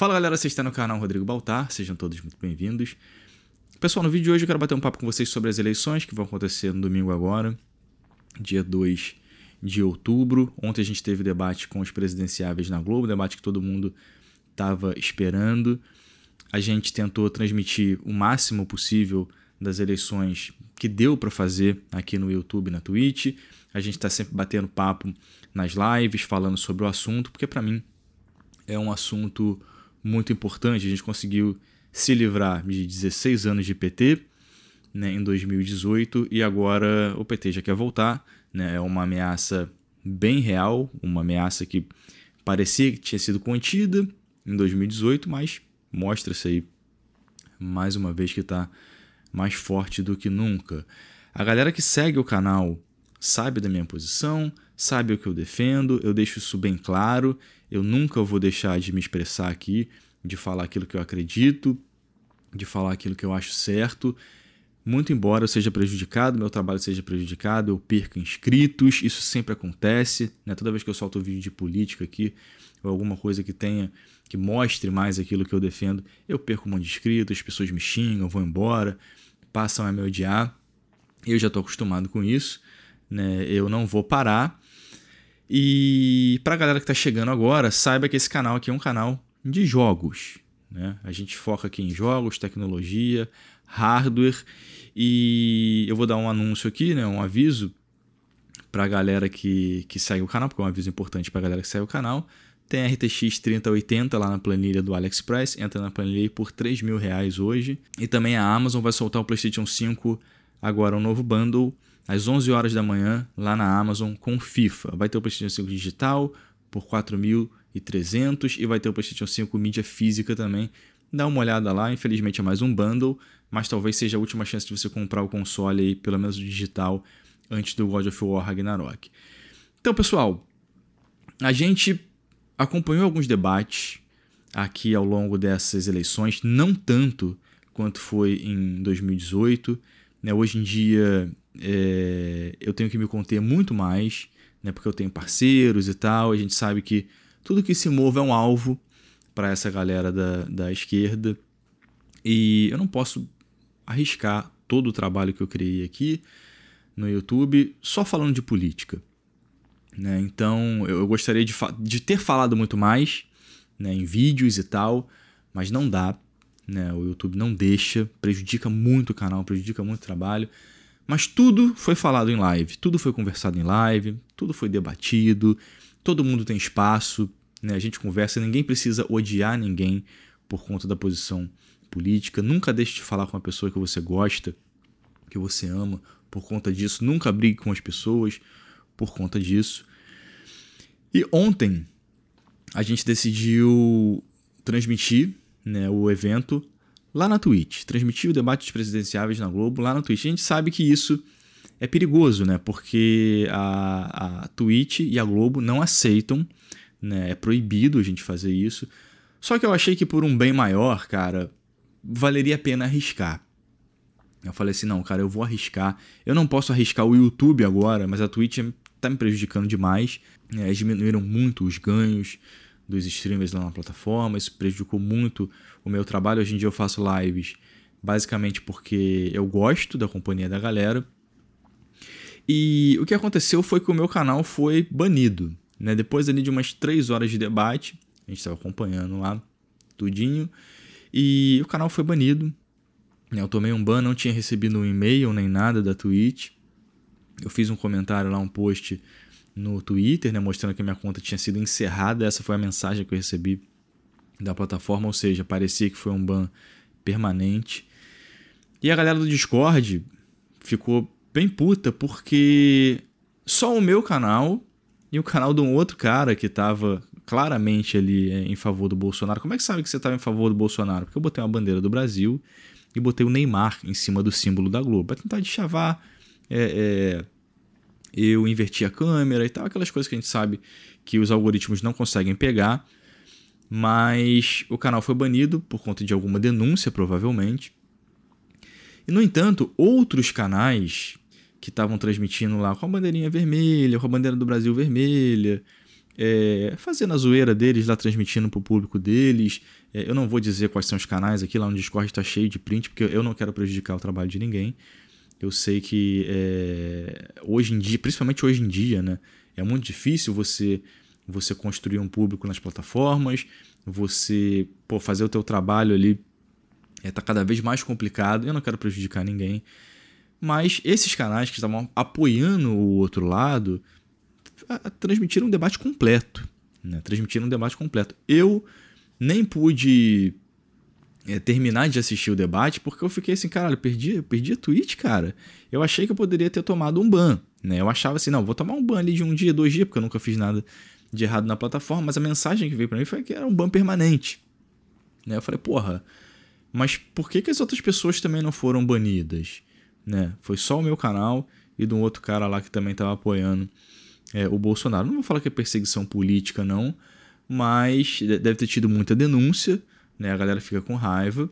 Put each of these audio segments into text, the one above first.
Fala galera, você está no canal Rodrigo Baltar, sejam todos muito bem-vindos. Pessoal, no vídeo de hoje eu quero bater um papo com vocês sobre as eleições que vão acontecer no domingo agora, dia 2 de outubro. Ontem a gente teve debate com os presidenciáveis na Globo, debate que todo mundo estava esperando. A gente tentou transmitir o máximo possível das eleições que deu para fazer aqui no YouTube, na Twitch. A gente está sempre batendo papo nas lives, falando sobre o assunto, porque para mim é um assunto muito importante. A gente conseguiu se livrar de 16 anos de PT né, em 2018 e agora o PT já quer voltar. Né, é uma ameaça bem real, uma ameaça que parecia que tinha sido contida em 2018, mas mostra-se aí mais uma vez que está mais forte do que nunca. A galera que segue o canal sabe da minha posição, sabe o que eu defendo, eu deixo isso bem claro eu nunca vou deixar de me expressar aqui, de falar aquilo que eu acredito, de falar aquilo que eu acho certo. Muito embora eu seja prejudicado, meu trabalho seja prejudicado, eu perca inscritos, isso sempre acontece. Né? Toda vez que eu solto um vídeo de política aqui, ou alguma coisa que tenha, que mostre mais aquilo que eu defendo, eu perco um monte de inscritos, as pessoas me xingam, vão embora, passam a me odiar. Eu já estou acostumado com isso, né? eu não vou parar, e pra galera que tá chegando agora, saiba que esse canal aqui é um canal de jogos. Né? A gente foca aqui em jogos, tecnologia, hardware. E eu vou dar um anúncio aqui, né? um aviso pra galera que, que segue o canal, porque é um aviso importante pra galera que segue o canal. Tem RTX 3080 lá na planilha do AliExpress, entra na planilha por 3 mil reais hoje. E também a Amazon vai soltar o PlayStation 5 agora um novo bundle às 11 horas da manhã, lá na Amazon, com FIFA. Vai ter o PlayStation 5 digital por 4.300 e vai ter o PlayStation 5 mídia física também. Dá uma olhada lá, infelizmente é mais um bundle, mas talvez seja a última chance de você comprar o console aí, pelo menos o digital, antes do God of War Ragnarok. Então, pessoal, a gente acompanhou alguns debates aqui ao longo dessas eleições, não tanto quanto foi em 2018. Né? Hoje em dia é, eu tenho que me conter muito mais, né, porque eu tenho parceiros e tal. A gente sabe que tudo que se move é um alvo para essa galera da, da esquerda. E eu não posso arriscar todo o trabalho que eu criei aqui no YouTube só falando de política. Né? Então eu, eu gostaria de, de ter falado muito mais né, em vídeos e tal, mas não dá. Né? O YouTube não deixa, prejudica muito o canal, prejudica muito o trabalho. Mas tudo foi falado em live, tudo foi conversado em live, tudo foi debatido, todo mundo tem espaço, né? a gente conversa, ninguém precisa odiar ninguém por conta da posição política. Nunca deixe de falar com a pessoa que você gosta, que você ama, por conta disso. Nunca brigue com as pessoas por conta disso. E ontem a gente decidiu transmitir né, o evento lá na Twitch, transmitir o debate presidenciáveis na Globo lá na Twitch. A gente sabe que isso é perigoso, né? Porque a, a Twitch e a Globo não aceitam, né? É proibido a gente fazer isso. Só que eu achei que por um bem maior, cara, valeria a pena arriscar. Eu falei assim, não, cara, eu vou arriscar. Eu não posso arriscar o YouTube agora, mas a Twitch tá me prejudicando demais. Né? Eles diminuíram muito os ganhos dos streamers lá na plataforma, isso prejudicou muito o meu trabalho. Hoje em dia eu faço lives basicamente porque eu gosto da companhia da galera. E o que aconteceu foi que o meu canal foi banido. Né? Depois ali de umas três horas de debate, a gente estava acompanhando lá tudinho, e o canal foi banido. Né? Eu tomei um ban, não tinha recebido um e-mail nem nada da Twitch. Eu fiz um comentário lá, um post no Twitter, né, mostrando que minha conta tinha sido encerrada. Essa foi a mensagem que eu recebi da plataforma, ou seja, parecia que foi um ban permanente. E a galera do Discord ficou bem puta porque só o meu canal e o canal de um outro cara que tava claramente ali é, em favor do Bolsonaro. Como é que sabe que você tava em favor do Bolsonaro? Porque eu botei uma bandeira do Brasil e botei o Neymar em cima do símbolo da Globo. Pra tentar deschavar é, é eu inverti a câmera e tal, aquelas coisas que a gente sabe que os algoritmos não conseguem pegar. Mas o canal foi banido por conta de alguma denúncia, provavelmente. E no entanto, outros canais que estavam transmitindo lá com a bandeirinha vermelha, com a bandeira do Brasil vermelha, é, fazendo a zoeira deles lá, transmitindo para o público deles. É, eu não vou dizer quais são os canais aqui, lá no Discord está cheio de print, porque eu não quero prejudicar o trabalho de ninguém. Eu sei que é, hoje em dia, principalmente hoje em dia, né, é muito difícil você você construir um público nas plataformas, você pô, fazer o teu trabalho ali está é, tá cada vez mais complicado. Eu não quero prejudicar ninguém, mas esses canais que estavam apoiando o outro lado transmitiram um debate completo, né? transmitiram um debate completo. Eu nem pude é, terminar de assistir o debate, porque eu fiquei assim, caralho, eu perdi, eu perdi a Twitch, cara. Eu achei que eu poderia ter tomado um ban, né? Eu achava assim, não, vou tomar um ban ali de um dia, dois dias, porque eu nunca fiz nada de errado na plataforma, mas a mensagem que veio para mim foi que era um ban permanente. Né? Eu falei, porra, mas por que, que as outras pessoas também não foram banidas? Né? Foi só o meu canal e de um outro cara lá que também estava apoiando é, o Bolsonaro. Não vou falar que é perseguição política, não, mas deve ter tido muita denúncia, né? A galera fica com raiva.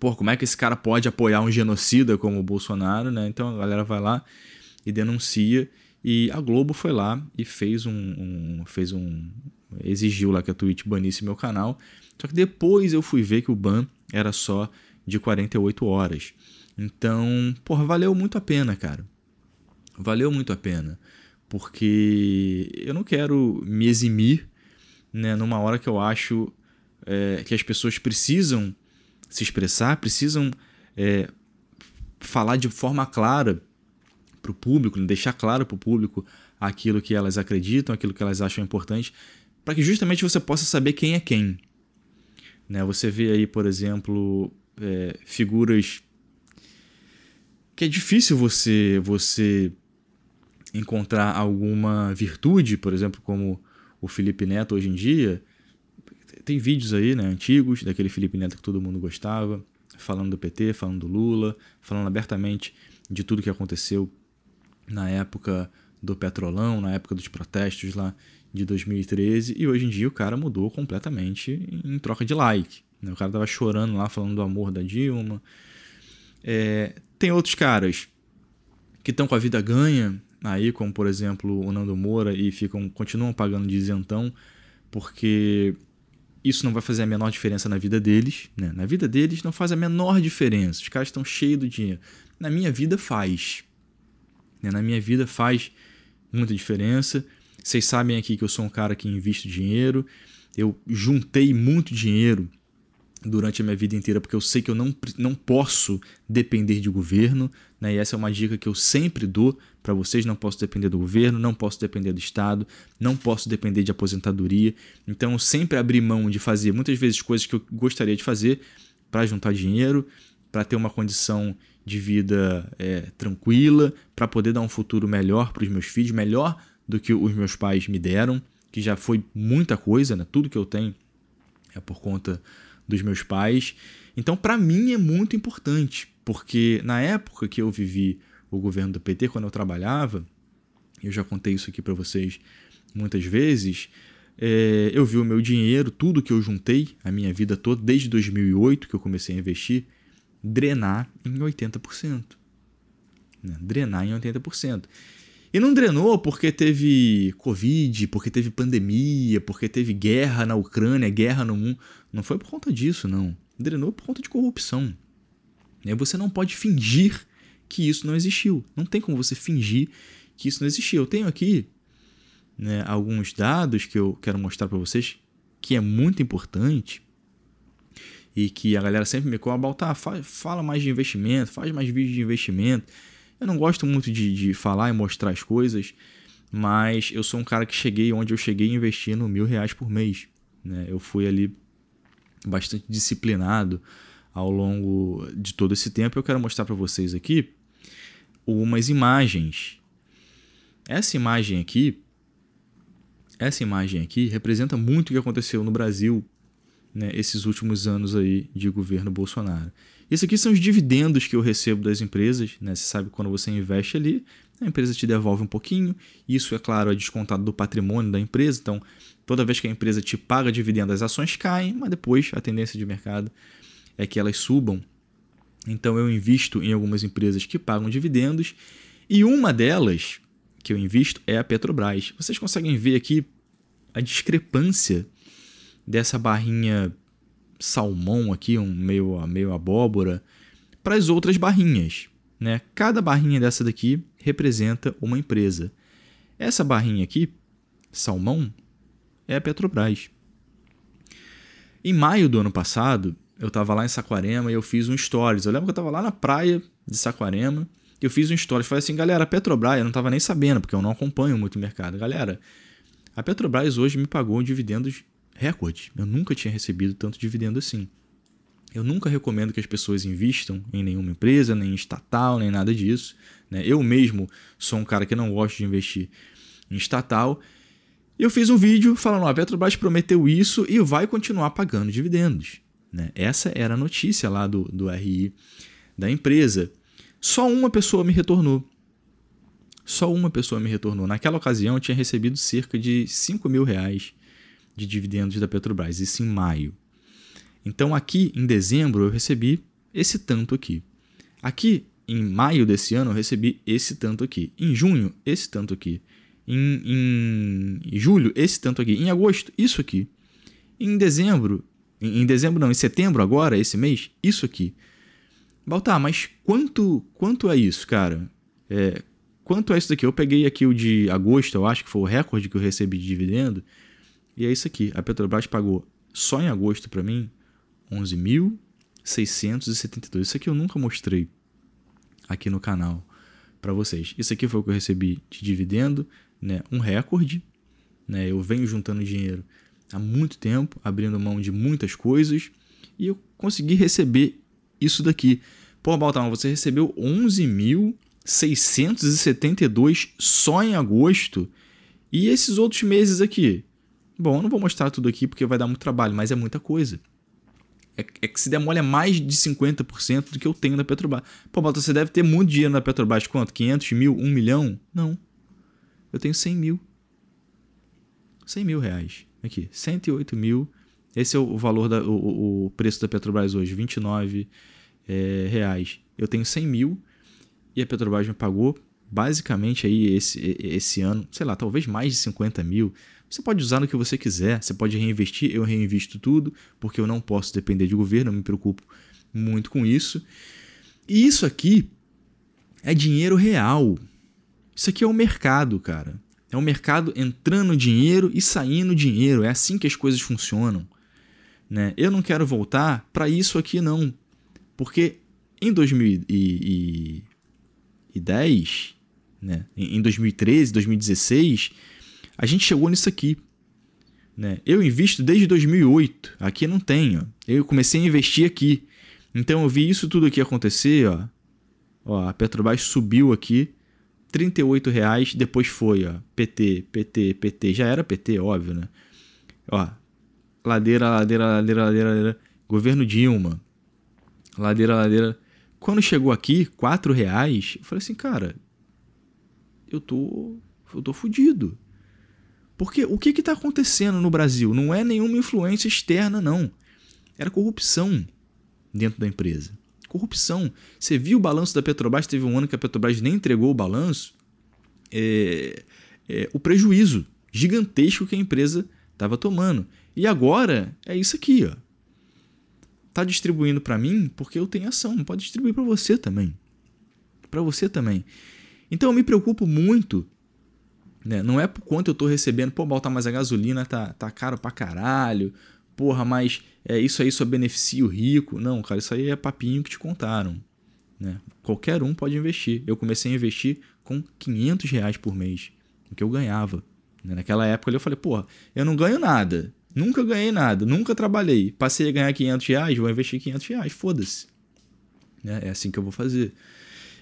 Pô, como é que esse cara pode apoiar um genocida como o Bolsonaro, né? Então a galera vai lá e denuncia. E a Globo foi lá e fez um, um fez um exigiu lá que a Twitch banisse meu canal. Só que depois eu fui ver que o ban era só de 48 horas. Então, porra, valeu muito a pena, cara. Valeu muito a pena. Porque eu não quero me eximir né, numa hora que eu acho é, que as pessoas precisam se expressar, precisam é, falar de forma clara para o público, deixar claro para o público aquilo que elas acreditam, aquilo que elas acham importante, para que justamente você possa saber quem é quem. Né? Você vê aí, por exemplo, é, figuras que é difícil você você encontrar alguma virtude, por exemplo, como o Felipe Neto hoje em dia, tem vídeos aí, né, antigos, daquele Felipe Neto que todo mundo gostava, falando do PT, falando do Lula, falando abertamente de tudo que aconteceu na época do Petrolão, na época dos protestos lá de 2013, e hoje em dia o cara mudou completamente em troca de like. Né? O cara tava chorando lá, falando do amor da Dilma. É, tem outros caras que estão com a vida ganha, aí, como por exemplo o Nando Moura, e ficam continuam pagando de isentão, porque isso não vai fazer a menor diferença na vida deles. Né? Na vida deles não faz a menor diferença. Os caras estão cheios do dinheiro. Na minha vida faz. Né? Na minha vida faz muita diferença. Vocês sabem aqui que eu sou um cara que invisto dinheiro. Eu juntei muito dinheiro durante a minha vida inteira, porque eu sei que eu não, não posso depender de governo. Né? E essa é uma dica que eu sempre dou para vocês, não posso depender do governo, não posso depender do Estado, não posso depender de aposentadoria. Então eu sempre abri mão de fazer muitas vezes coisas que eu gostaria de fazer para juntar dinheiro, para ter uma condição de vida é, tranquila, para poder dar um futuro melhor para os meus filhos, melhor do que os meus pais me deram, que já foi muita coisa, né? Tudo que eu tenho é por conta dos meus pais. Então, para mim é muito importante, porque na época que eu vivi o governo do PT quando eu trabalhava, eu já contei isso aqui para vocês muitas vezes, é, eu vi o meu dinheiro, tudo que eu juntei, a minha vida toda, desde 2008 que eu comecei a investir, drenar em 80%. Né? Drenar em 80%. E não drenou porque teve Covid, porque teve pandemia, porque teve guerra na Ucrânia, guerra no mundo. Não foi por conta disso, não. Drenou por conta de corrupção. Né? Você não pode fingir que isso não existiu. Não tem como você fingir que isso não existiu. Eu tenho aqui né, alguns dados que eu quero mostrar para vocês que é muito importante e que a galera sempre me cobra, tá, ah, fala mais de investimento, faz mais vídeos de investimento. Eu não gosto muito de, de falar e mostrar as coisas, mas eu sou um cara que cheguei onde eu cheguei investindo mil reais por mês. Né? Eu fui ali bastante disciplinado ao longo de todo esse tempo. Eu quero mostrar para vocês aqui umas imagens. Essa imagem aqui, essa imagem aqui representa muito o que aconteceu no Brasil né, esses últimos anos aí de governo Bolsonaro. Isso aqui são os dividendos que eu recebo das empresas. Né? Você sabe quando você investe ali, a empresa te devolve um pouquinho. Isso, é claro, é descontado do patrimônio da empresa. Então, toda vez que a empresa te paga dividendos, as ações caem, mas depois a tendência de mercado é que elas subam. Então eu invisto em algumas empresas que pagam dividendos e uma delas que eu invisto é a Petrobras. Vocês conseguem ver aqui a discrepância dessa barrinha salmão aqui, um meio, meio abóbora, para as outras barrinhas. Né? Cada barrinha dessa daqui representa uma empresa. Essa barrinha aqui, salmão, é a Petrobras. Em maio do ano passado, eu estava lá em Saquarema e eu fiz um stories. Eu lembro que eu estava lá na praia de Saquarema e eu fiz um stories. Falei assim, galera, a Petrobras, eu não estava nem sabendo, porque eu não acompanho muito o mercado. Galera, a Petrobras hoje me pagou um dividendos recorde. Eu nunca tinha recebido tanto dividendo assim. Eu nunca recomendo que as pessoas investam em nenhuma empresa, nem estatal, nem nada disso. Né? Eu mesmo sou um cara que não gosto de investir em estatal. Eu fiz um vídeo falando: a Petrobras prometeu isso e vai continuar pagando dividendos. Né? Essa era a notícia lá do, do RI da empresa. Só uma pessoa me retornou. Só uma pessoa me retornou. Naquela ocasião eu tinha recebido cerca de 5 mil reais de dividendos da Petrobras, isso em maio. Então aqui em dezembro eu recebi esse tanto aqui. Aqui em maio desse ano eu recebi esse tanto aqui. Em junho, esse tanto aqui. Em, em julho, esse tanto aqui. Em agosto, isso aqui. Em dezembro, em, em dezembro não, em setembro agora, esse mês, isso aqui. Baltar, mas quanto quanto é isso, cara? É, quanto é isso daqui? Eu peguei aqui o de agosto, eu acho que foi o recorde que eu recebi de dividendo. E é isso aqui. A Petrobras pagou só em agosto para mim 11.672. Isso aqui eu nunca mostrei aqui no canal para vocês. Isso aqui foi o que eu recebi de dividendo, né? Um recorde, né? Eu venho juntando dinheiro há muito tempo, abrindo mão de muitas coisas, e eu consegui receber isso daqui. Pô, Baltamar, você recebeu 11.672 só em agosto. E esses outros meses aqui? Bom, eu não vou mostrar tudo aqui porque vai dar muito trabalho, mas é muita coisa. É, é que se demole é mais de 50% do que eu tenho na Petrobras. Pô, Baltamar, você deve ter muito dinheiro na Petrobras. Quanto? 500 mil? 1 milhão? Não. Eu tenho 100 mil. 100 mil reais. Aqui, 108 mil. Esse é o valor, da, o, o preço da Petrobras hoje, 29 é, reais. Eu tenho 100 mil e a Petrobras me pagou basicamente aí esse, esse ano, sei lá, talvez mais de 50 mil. Você pode usar no que você quiser, você pode reinvestir, eu reinvisto tudo, porque eu não posso depender de governo, eu me preocupo muito com isso. E isso aqui é dinheiro real. Isso aqui é o mercado, cara. É um mercado entrando dinheiro e saindo dinheiro. É assim que as coisas funcionam. Né? Eu não quero voltar para isso aqui, não. Porque em 2010, né? em 2013, 2016, a gente chegou nisso aqui. Né? Eu invisto desde 2008. Aqui não tenho. Eu comecei a investir aqui. Então eu vi isso tudo aqui acontecer. Ó. Ó, a Petrobras subiu aqui 38 reais, depois foi, ó, PT, PT, PT, já era PT, óbvio, né? Ó, ladeira, ladeira, ladeira, ladeira, ladeira, governo Dilma, ladeira, ladeira. Quando chegou aqui, 4 reais, eu falei assim, cara, eu tô, eu tô fudido. Porque o que que tá acontecendo no Brasil? Não é nenhuma influência externa, não. Era corrupção dentro da empresa. Corrupção. Você viu o balanço da Petrobras? Teve um ano que a Petrobras nem entregou o balanço. É, é, o prejuízo gigantesco que a empresa estava tomando. E agora é isso aqui, ó. Tá distribuindo para mim porque eu tenho ação. Pode distribuir para você também. Para você também. Então eu me preocupo muito né? não é por quanto eu estou recebendo, pô, Baltar, mas a gasolina tá, tá caro pra caralho, porra, mas é, isso aí só beneficia o rico. Não, cara, isso aí é papinho que te contaram. Né? Qualquer um pode investir. Eu comecei a investir com 500 reais por mês, o que eu ganhava. Né? Naquela época eu falei, porra, eu não ganho nada. Nunca ganhei nada, nunca trabalhei. Passei a ganhar 500 reais, vou investir 500 reais, foda-se. Né? É assim que eu vou fazer.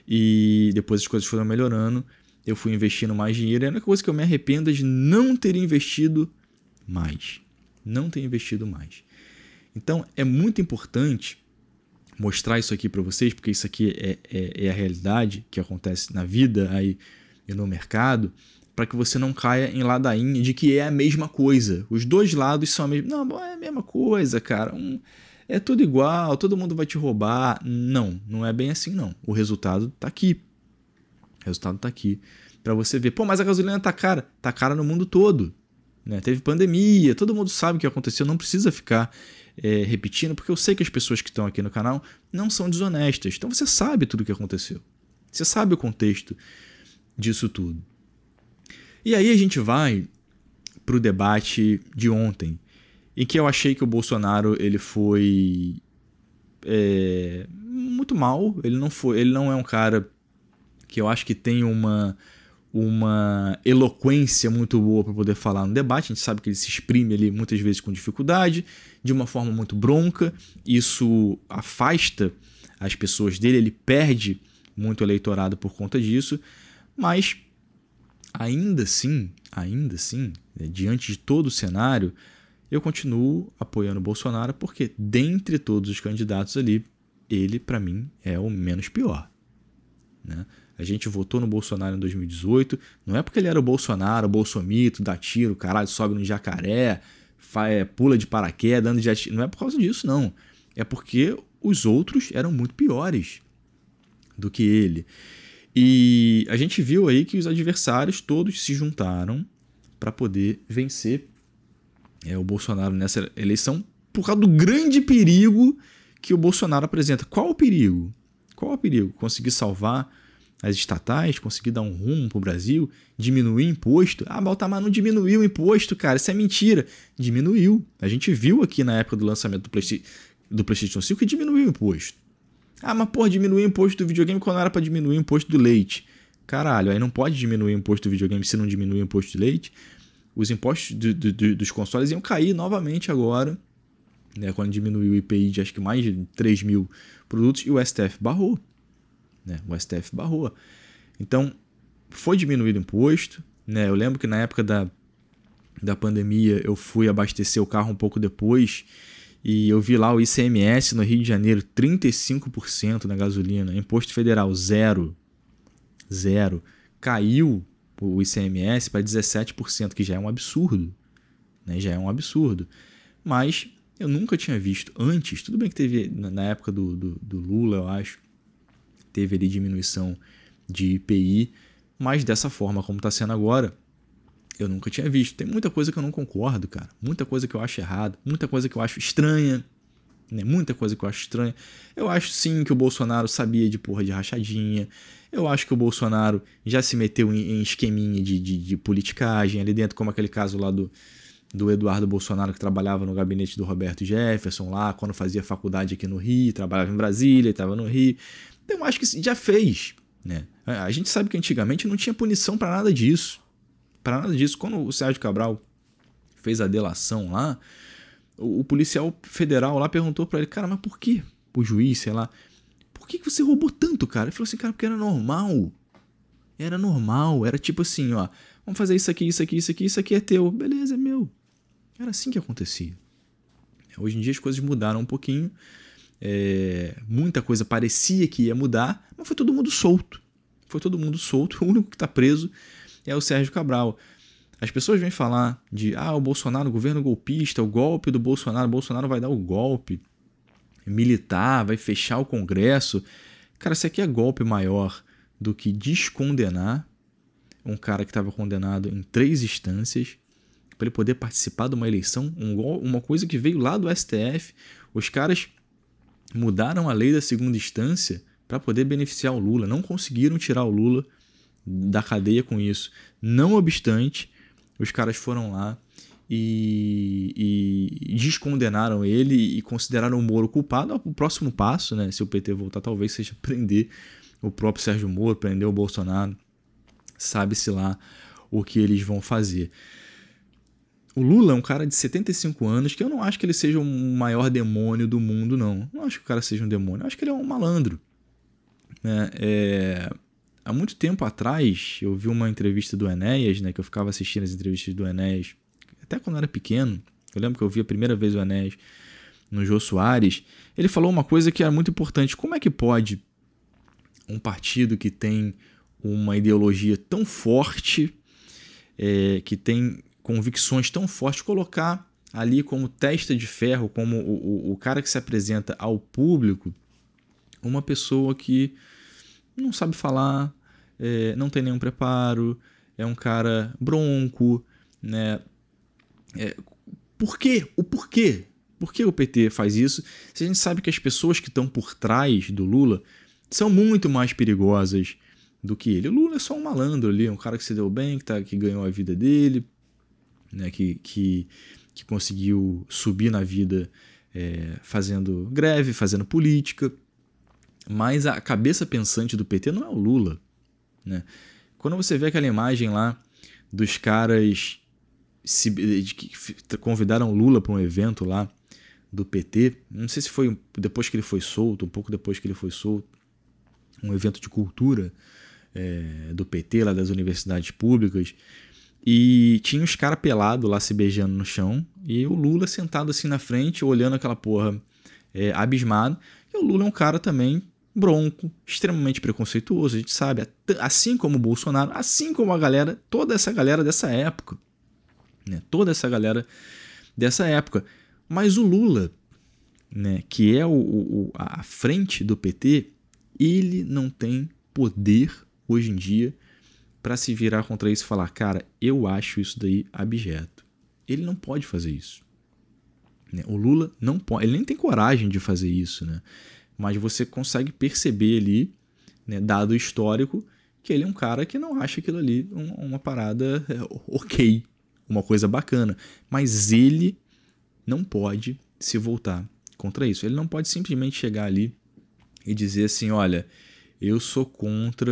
E depois as coisas foram melhorando, eu fui investindo mais dinheiro. E a única coisa que eu me arrependo é de não ter investido mais não tem investido mais. Então é muito importante mostrar isso aqui para vocês, porque isso aqui é, é, é, a realidade que acontece na vida aí e no mercado, para que você não caia em ladainha de que é a mesma coisa. Os dois lados são a mesma. Não, é a mesma coisa, cara. Um, é tudo igual, todo mundo vai te roubar. Não, não é bem assim, não. O resultado tá aqui. O resultado tá aqui para você ver. Pô, mas a gasolina tá cara. Tá cara no mundo todo. Né? Teve pandemia, todo mundo sabe o que aconteceu, não precisa ficar é, repetindo, porque eu sei que as pessoas que estão aqui no canal não são desonestas. Então você sabe tudo o que aconteceu. Você sabe o contexto disso tudo. E aí a gente vai para o debate de ontem, em que eu achei que o Bolsonaro ele foi é, muito mal. Ele não foi, ele não é um cara que eu acho que tem uma uma eloquência muito boa para poder falar no debate. A gente sabe que ele se exprime ali muitas vezes com dificuldade, de uma forma muito bronca. Isso afasta as pessoas dele, ele perde muito eleitorado por conta disso. Mas ainda assim, ainda assim, né, diante de todo o cenário, eu continuo apoiando o Bolsonaro porque dentre todos os candidatos ali, ele para mim é o menos pior, né? A gente votou no Bolsonaro em 2018, não é porque ele era o Bolsonaro, o bolsomito, dá tiro, caralho, sobe no jacaré, é, pula de paraquedas, anda de Não é por causa disso, não. É porque os outros eram muito piores do que ele. E a gente viu aí que os adversários todos se juntaram para poder vencer é, o Bolsonaro nessa eleição por causa do grande perigo que o Bolsonaro apresenta. Qual o perigo? Qual o perigo? Conseguir salvar as estatais, conseguir dar um rumo pro Brasil, diminuir imposto. Ah, Baltamar não diminuiu o imposto, cara, isso é mentira. Diminuiu. A gente viu aqui na época do lançamento do, do PlayStation 5 que diminuiu o imposto. Ah, mas porra, diminuiu o imposto do videogame quando era para diminuir o imposto do leite. Caralho, aí não pode diminuir o imposto do videogame se não diminuir o imposto do leite. Os impostos do, do, dos consoles iam cair novamente agora, né, quando diminuiu o IPI de acho que mais de 3 mil produtos e o STF barrou. Né? O STF barrou. Então, foi diminuído o imposto. Né? Eu lembro que na época da, da pandemia eu fui abastecer o carro um pouco depois e eu vi lá o ICMS no Rio de Janeiro, 35% na gasolina, imposto federal zero. Zero. Caiu o ICMS para 17%, que já é um absurdo. Né? Já é um absurdo. Mas eu nunca tinha visto antes, tudo bem que teve na época do, do, do Lula, eu acho, teve ali diminuição de IPI, mas dessa forma como está sendo agora, eu nunca tinha visto. Tem muita coisa que eu não concordo, cara. Muita coisa que eu acho errado, muita coisa que eu acho estranha. Né? Muita coisa que eu acho estranha. Eu acho sim que o Bolsonaro sabia de porra de rachadinha. Eu acho que o Bolsonaro já se meteu em, em esqueminha de, de, de, politicagem ali dentro, como aquele caso lá do, do Eduardo Bolsonaro que trabalhava no gabinete do Roberto Jefferson lá, quando fazia faculdade aqui no Rio, trabalhava em Brasília, estava no Rio. Então acho que já fez, né? A gente sabe que antigamente não tinha punição para nada disso. Para nada disso. Quando o Sérgio Cabral fez a delação lá, o, o policial federal lá perguntou para ele, cara, mas por quê? O juiz, sei lá, por que, que você roubou tanto, cara? Ele falou assim, cara, porque era normal. Era normal, era tipo assim, ó, vamos fazer isso aqui, isso aqui, isso aqui, isso aqui é teu. Beleza, é meu. Era assim que acontecia. Hoje em dia as coisas mudaram um pouquinho, é, muita coisa parecia que ia mudar, mas foi todo mundo solto. Foi todo mundo solto, o único que está preso é o Sérgio Cabral. As pessoas vêm falar de ah, o Bolsonaro, governo golpista, o golpe do Bolsonaro, o Bolsonaro vai dar o golpe militar, vai fechar o Congresso. Cara, isso aqui é golpe maior do que descondenar um cara que estava condenado em três instâncias para ele poder participar de uma eleição, um, uma coisa que veio lá do STF. Os caras mudaram a lei da segunda instância para poder beneficiar o Lula. Não conseguiram tirar o Lula da cadeia com isso. Não obstante, os caras foram lá e, e descondenaram ele e consideraram o Moro culpado. O próximo passo, né, se o PT voltar, talvez seja prender o próprio Sérgio Moro, prender o Bolsonaro. Sabe-se lá o que eles vão fazer. O Lula é um cara de 75 anos que eu não acho que ele seja o um maior demônio do mundo, não. Não acho que o cara seja um demônio. Eu acho que ele é um malandro. Né? É... Há muito tempo atrás, eu vi uma entrevista do Enéas, né? Que eu ficava assistindo as entrevistas do Enéas, até quando eu era pequeno. Eu lembro que eu vi a primeira vez o Enéas no Jô Soares. Ele falou uma coisa que era é muito importante. Como é que pode um partido que tem uma ideologia tão forte, é, que tem convicções tão fortes, colocar ali como testa de ferro, como o, o, o cara que se apresenta ao público, uma pessoa que não sabe falar, é, não tem nenhum preparo, é um cara bronco, né? É, por quê? O porquê? Por que o PT faz isso? Se a gente sabe que as pessoas que estão por trás do Lula são muito mais perigosas do que ele. O Lula é só um malandro ali, um cara que se deu bem, que, tá, que ganhou a vida dele, né? que, que, que conseguiu subir na vida é, fazendo greve, fazendo política. Mas a cabeça pensante do PT não é o Lula. Né? Quando você vê aquela imagem lá dos caras se, que convidaram Lula para um evento lá do PT, não sei se foi depois que ele foi solto, um pouco depois que ele foi solto, um evento de cultura é, do PT lá das universidades públicas, e tinha os caras pelados lá se beijando no chão. E o Lula sentado assim na frente, olhando aquela porra é, abismado. E o Lula é um cara também bronco, extremamente preconceituoso, a gente sabe. Assim como o Bolsonaro, assim como a galera, toda essa galera dessa época. Né? Toda essa galera dessa época. Mas o Lula, né, que é o, o, a frente do PT, ele não tem poder hoje em dia para se virar contra isso e falar: cara, eu acho isso daí abjeto. Ele não pode fazer isso. Né? O Lula não pode, ele nem tem coragem de fazer isso, né? Mas você consegue perceber ali, né, dado o histórico, que ele é um cara que não acha aquilo ali uma parada eh, ok, uma coisa bacana. Mas ele não pode se voltar contra isso. Ele não pode simplesmente chegar ali e dizer assim: olha, eu sou contra,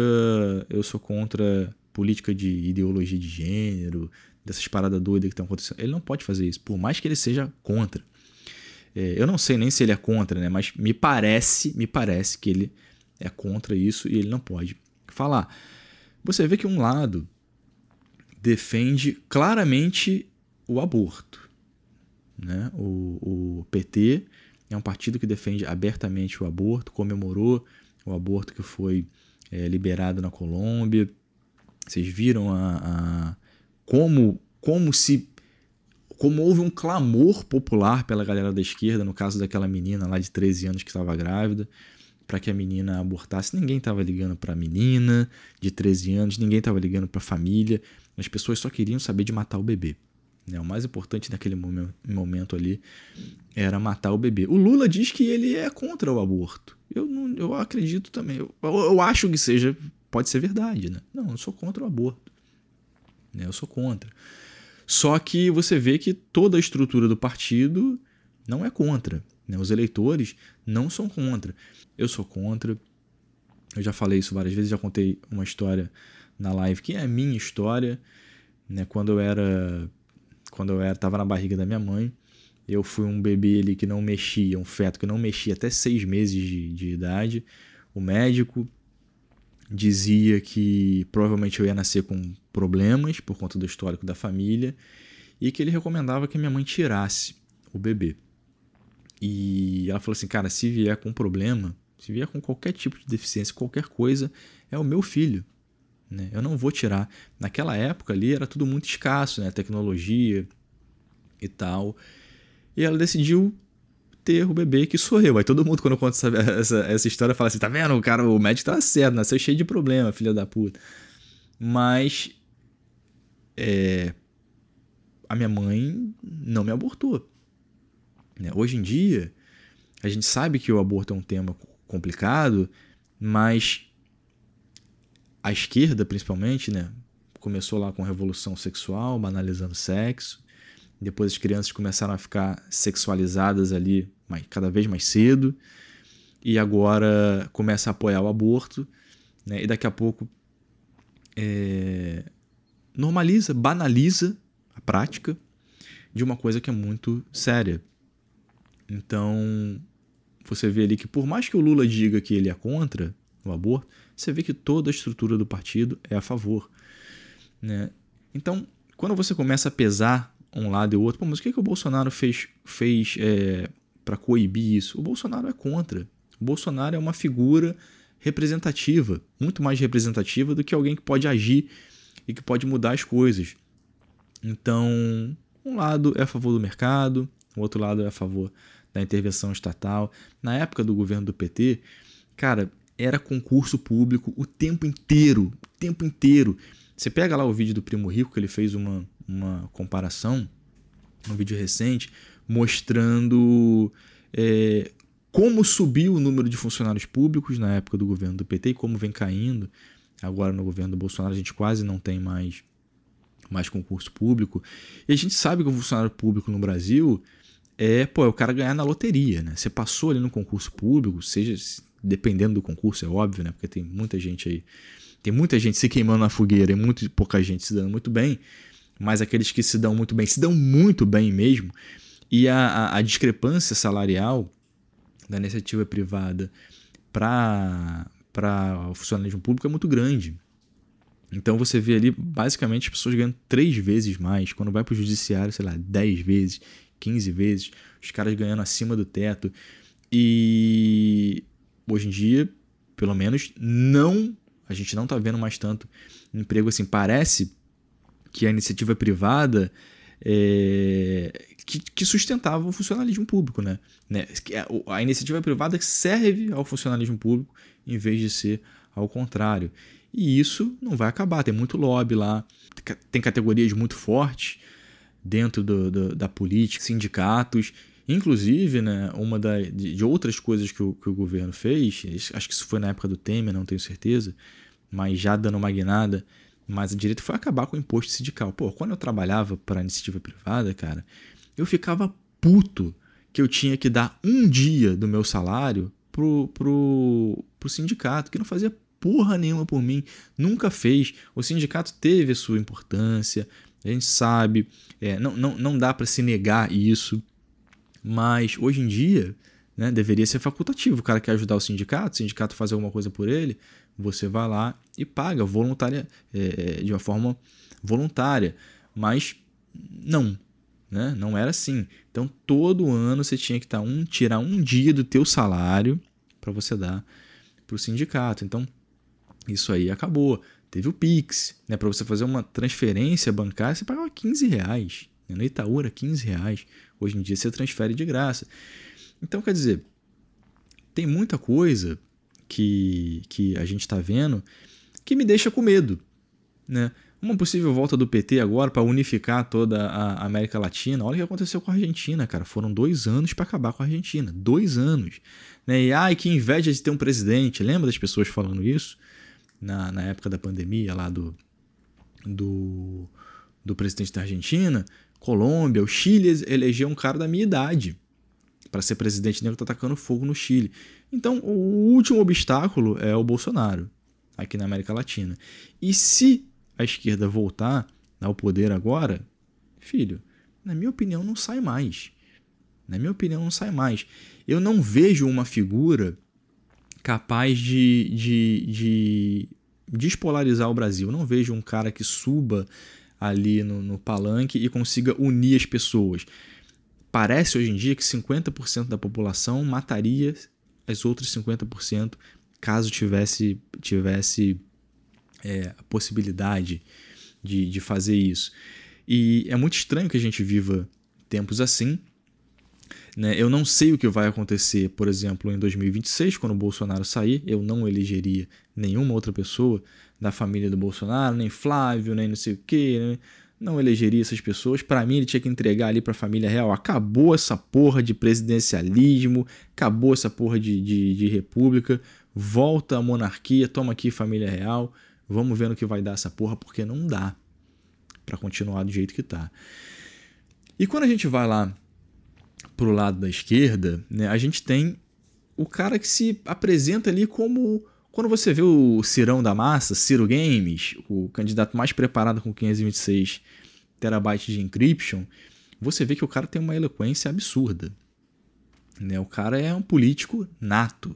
eu sou contra política de ideologia de gênero, dessas paradas doidas que estão acontecendo. Ele não pode fazer isso, por mais que ele seja contra. É, eu não sei nem se ele é contra, né? Mas me parece, me parece que ele é contra isso e ele não pode falar. Você vê que um lado defende claramente o aborto, né? O, o PT é um partido que defende abertamente o aborto, comemorou o aborto que foi é, liberado na Colômbia. Vocês viram a, a, como, como se como houve um clamor popular pela galera da esquerda, no caso daquela menina lá de 13 anos que estava grávida, para que a menina abortasse. Ninguém estava ligando para a menina de 13 anos, ninguém estava ligando para a família. As pessoas só queriam saber de matar o bebê. Né? O mais importante naquele momento, momento ali era matar o bebê. O Lula diz que ele é contra o aborto. Eu, não, eu acredito também. Eu, eu, acho que seja. Pode ser verdade, né? Não, eu sou contra o aborto. Né? Eu sou contra. Só que você vê que toda a estrutura do partido não é contra. Né? Os eleitores não são contra. Eu sou contra. Eu já falei isso várias vezes, já contei uma história na live que é a minha história, né? Quando eu era quando eu era tava na barriga da minha mãe, eu fui um bebê ali que não mexia, um feto que não mexia até seis meses de, de idade. O médico dizia que provavelmente eu ia nascer com problemas por conta do histórico da família e que ele recomendava que minha mãe tirasse o bebê. E ela falou assim: cara, se vier com problema, se vier com qualquer tipo de deficiência, qualquer coisa, é o meu filho. Né? Eu não vou tirar. Naquela época ali era tudo muito escasso, né? Tecnologia e tal. E ela decidiu ter o bebê que sou eu. Aí todo mundo, quando conta essa, essa, essa história, fala assim: tá vendo, o cara, o médico tá certo, nasceu cheio de problema, filha da puta. Mas. É, a minha mãe não me abortou. Né? Hoje em dia, a gente sabe que o aborto é um tema complicado, mas a esquerda, principalmente, né? Começou lá com a revolução sexual, banalizando sexo, depois as crianças começaram a ficar sexualizadas ali mais cada vez mais cedo. E agora começa a apoiar o aborto. Né? E daqui a pouco é, normaliza, banaliza a prática de uma coisa que é muito séria. Então, você vê ali que por mais que o Lula diga que ele é contra o aborto, você vê que toda a estrutura do partido é a favor. Né? Então, quando você começa a pesar um lado e o outro. Pô, mas o que, que o Bolsonaro fez, fez é, para coibir isso? O Bolsonaro é contra. O Bolsonaro é uma figura representativa, muito mais representativa do que alguém que pode agir e que pode mudar as coisas. Então, um lado é a favor do mercado, o outro lado é a favor da intervenção estatal. Na época do governo do PT, cara, era concurso público o tempo inteiro, o tempo inteiro. Você pega lá o vídeo do Primo Rico que ele fez uma uma comparação, um vídeo recente, mostrando é, como subiu o número de funcionários públicos na época do governo do PT e como vem caindo. Agora no governo do Bolsonaro a gente quase não tem mais, mais concurso público. E a gente sabe que o funcionário público no Brasil é, pô, é o cara ganhar na loteria, né? Você passou ali no concurso público, seja dependendo do concurso, é óbvio, né? Porque tem muita gente aí, tem muita gente se queimando na fogueira e muito pouca gente se dando muito bem mas aqueles que se dão muito bem, se dão muito bem mesmo, e a, a, a discrepância salarial da iniciativa privada para o funcionalismo público é muito grande. Então você vê ali, basicamente, as pessoas ganhando três vezes mais. Quando vai para o judiciário, sei lá, dez vezes, quinze vezes, os caras ganhando acima do teto. E hoje em dia, pelo menos, não. A gente não está vendo mais tanto emprego assim. Parece que a iniciativa privada é, que, que, sustentava o funcionalismo público. Né? né? É, a iniciativa privada serve ao funcionalismo público em vez de ser ao contrário. E isso não vai acabar, tem muito lobby lá, tem categorias muito fortes dentro do, do, da política, sindicatos. Inclusive, né, uma da, de, outras coisas que o, que o governo fez, acho que isso foi na época do Temer, não tenho certeza, mas já dando uma guinada, mas a direita foi acabar com o imposto sindical. Pô, quando eu trabalhava para iniciativa privada, cara, eu ficava puto que eu tinha que dar um dia do meu salário pro, pro, pro sindicato, que não fazia porra nenhuma por mim, nunca fez. O sindicato teve a sua importância, a gente sabe, é, não, não, não dá para se negar isso, mas hoje em dia né, deveria ser facultativo. O cara quer ajudar o sindicato, o sindicato faz alguma coisa por ele, você vai lá e paga voluntária é, de uma forma voluntária, mas não, né? Não era assim. Então todo ano você tinha que estar tá um, tirar um dia do teu salário para você dar para o sindicato. Então isso aí acabou. Teve o Pix, né? Para você fazer uma transferência bancária você pagava 15 reais. Né? No Itaú era 15 reais. Hoje em dia você transfere de graça. Então quer dizer tem muita coisa que, que a gente está vendo que me deixa com medo. Né? Uma possível volta do PT agora para unificar toda a América Latina. Olha o que aconteceu com a Argentina, cara. Foram dois anos para acabar com a Argentina. Dois anos. Né? E ai, que inveja de ter um presidente. Lembra das pessoas falando isso? Na, na época da pandemia lá do, do, do presidente da Argentina, Colômbia, o Chile elegeu um cara da minha idade para ser presidente negro, tá atacando fogo no Chile. Então, o último obstáculo é o Bolsonaro, aqui na América Latina. E se a esquerda voltar ao poder agora, filho, na minha opinião, não sai mais. Na minha opinião, não sai mais. Eu não vejo uma figura capaz de, de, de despolarizar o Brasil. Eu não vejo um cara que suba ali no, no palanque e consiga unir as pessoas. Parece hoje em dia que 50% da população mataria as outras 50%, caso tivesse, tivesse é, a possibilidade de, de fazer isso. E é muito estranho que a gente viva tempos assim. Né? Eu não sei o que vai acontecer, por exemplo, em 2026, quando o Bolsonaro sair. Eu não elegeria nenhuma outra pessoa da família do Bolsonaro, nem Flávio, nem não sei o quê. Né? não elegeria essas pessoas. Para mim, ele tinha que entregar ali para a família real. Acabou essa porra de presidencialismo, acabou essa porra de, de, de república, volta a monarquia, toma aqui família real, vamos ver no que vai dar essa porra, porque não dá para continuar do jeito que tá. E quando a gente vai lá pro lado da esquerda, né, a gente tem o cara que se apresenta ali como quando você vê o Cirão da Massa, Ciro Games, o candidato mais preparado com 526 terabytes de encryption, você vê que o cara tem uma eloquência absurda. Né? O cara é um político nato.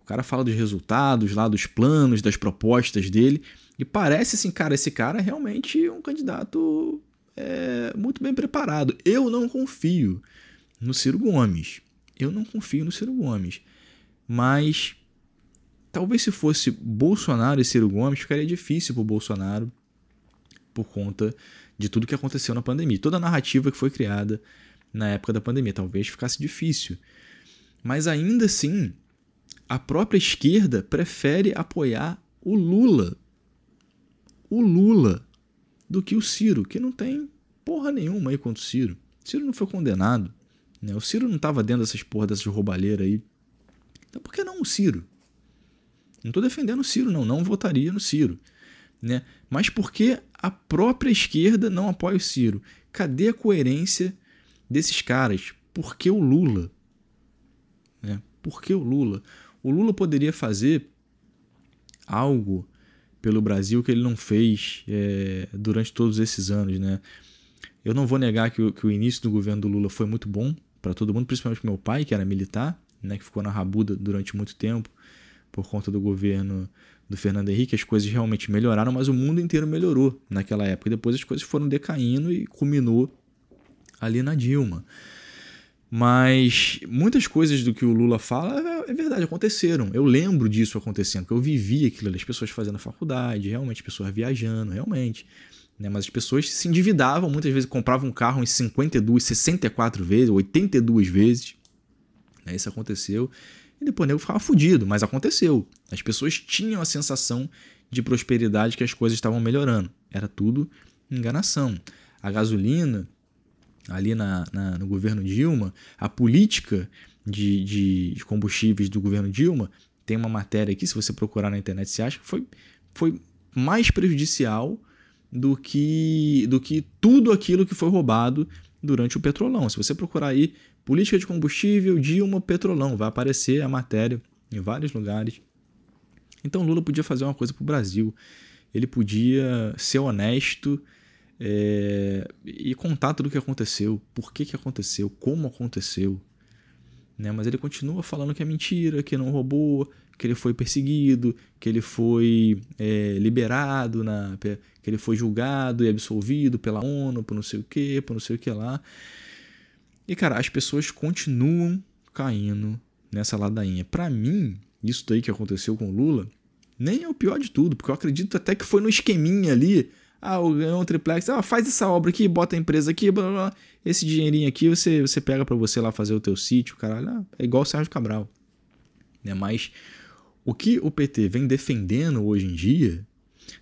O cara fala dos resultados lá, dos planos, das propostas dele. E parece assim, cara, esse cara é realmente um candidato é, muito bem preparado. Eu não confio no Ciro Gomes. Eu não confio no Ciro Gomes. Mas Talvez se fosse Bolsonaro e Ciro Gomes, ficaria difícil para o Bolsonaro por conta de tudo que aconteceu na pandemia. Toda a narrativa que foi criada na época da pandemia. Talvez ficasse difícil. Mas ainda assim, a própria esquerda prefere apoiar o Lula. O Lula do que o Ciro, que não tem porra nenhuma aí contra o Ciro. O Ciro não foi condenado. Né? O Ciro não estava dentro dessas porra, dessas roubalheiras aí. Então por que não o Ciro? Não estou defendendo o Ciro, não, não votaria no Ciro. Né? Mas por que a própria esquerda não apoia o Ciro? Cadê a coerência desses caras? Por que o Lula? Né? Por que o Lula? O Lula poderia fazer algo pelo Brasil que ele não fez é, durante todos esses anos. Né? Eu não vou negar que o, que o início do governo do Lula foi muito bom para todo mundo, principalmente para meu pai, que era militar, né, que ficou na rabuda durante muito tempo por conta do governo do Fernando Henrique, as coisas realmente melhoraram, mas o mundo inteiro melhorou naquela época. Depois as coisas foram decaindo e culminou ali na Dilma. Mas muitas coisas do que o Lula fala é, é verdade, aconteceram. Eu lembro disso acontecendo, porque eu vivi aquilo ali, as pessoas fazendo faculdade, realmente, pessoas viajando, realmente. Né? Mas as pessoas se endividavam, muitas vezes compravam um carro em 52, 64 vezes, 82 vezes. Né? Isso aconteceu e depois o nego ficava fudido, mas aconteceu. As pessoas tinham a sensação de prosperidade que as coisas estavam melhorando. Era tudo enganação. A gasolina, ali na, na no governo Dilma, a política de, de, de, combustíveis do governo Dilma, tem uma matéria aqui, se você procurar na internet, você acha que foi, foi mais prejudicial do que, do que tudo aquilo que foi roubado durante o petrolão. Se você procurar aí Política de combustível, de uma Petrolão. Vai aparecer a matéria em vários lugares. Então Lula podia fazer uma coisa para o Brasil. Ele podia ser honesto é, e contar tudo o que aconteceu, por que, que aconteceu, como aconteceu. Né? Mas ele continua falando que é mentira, que não roubou, que ele foi perseguido, que ele foi é, liberado, na, que ele foi julgado e absolvido pela ONU, por não sei o que, por não sei o que lá. E, cara, as pessoas continuam caindo nessa ladainha. Para mim, isso daí que aconteceu com o Lula, nem é o pior de tudo, porque eu acredito até que foi no esqueminha ali. Ah, ganhou um triplex, ah, faz essa obra aqui, bota a empresa aqui, blá, blá, blá. esse dinheirinho aqui você, você pega para você lá fazer o teu sítio, caralho, ah, é igual o Sérgio Cabral. Né? Mas o que o PT vem defendendo hoje em dia,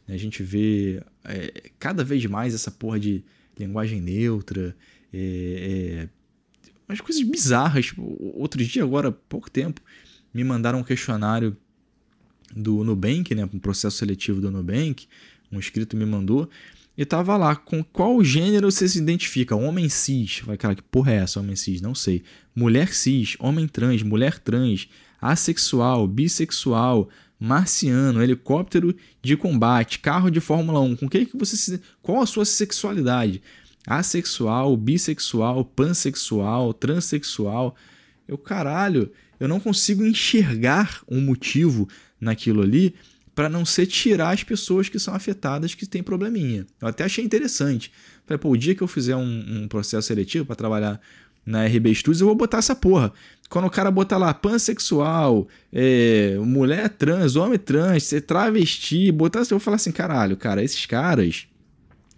né? a gente vê é, cada vez mais essa porra de linguagem neutra, é, é, umas coisas bizarras. Tipo, outro dia, agora pouco tempo, me mandaram um questionário do Nubank, né? Um processo seletivo do Nubank. Um inscrito me mandou. E tava lá, com qual gênero você se identifica? Homem cis. Vai, cara, que porra é essa? Homem cis, não sei. Mulher cis, homem trans, mulher trans, assexual, bissexual, marciano, helicóptero de combate, carro de Fórmula 1. Com que, que você se... Qual a sua sexualidade? assexual, bissexual, pansexual, transexual. Eu, caralho, eu não consigo enxergar um motivo naquilo ali para não ser tirar as pessoas que são afetadas que têm probleminha. Eu até achei interessante. Falei, pô, o dia que eu fizer um, um processo seletivo para trabalhar na RB Studios, eu vou botar essa porra. Quando o cara botar lá pansexual, é, mulher trans, homem trans, ser travesti, botar, assim, eu vou falar assim, caralho, cara, esses caras,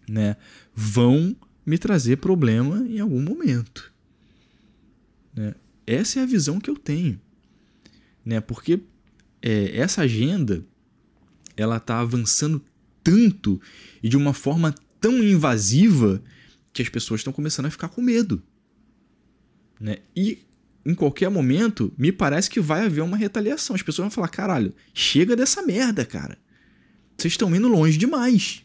né, vão me trazer problema em algum momento. Né? Essa é a visão que eu tenho. Né? Porque é, essa agenda ela está avançando tanto e de uma forma tão invasiva que as pessoas estão começando a ficar com medo. Né? E em qualquer momento, me parece que vai haver uma retaliação. As pessoas vão falar: caralho, chega dessa merda, cara. Vocês estão indo longe demais.